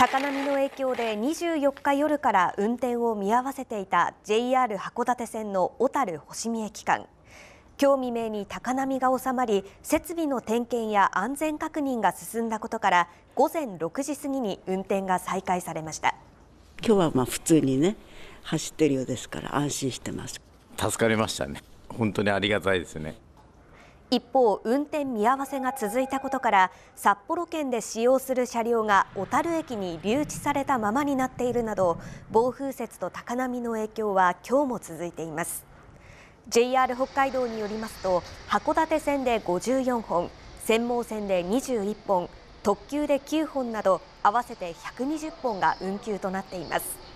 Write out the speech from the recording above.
高波の影響で24日夜から運転を見合わせていた JR 函館線の小樽星見駅間今日未明に高波が収まり設備の点検や安全確認が進んだことから午前6時過ぎに運転が再開されました今日はまあ普通にね走ってるようですから安心してます助かりましたね本当にありがたいですね一方、運転見合わせが続いたことから札幌圏で使用する車両が小樽駅に留置されたままになっているなど暴風雪と高波の影響は今日も続いています JR 北海道によりますと函館線で54本専門線で21本特急で9本など合わせて120本が運休となっています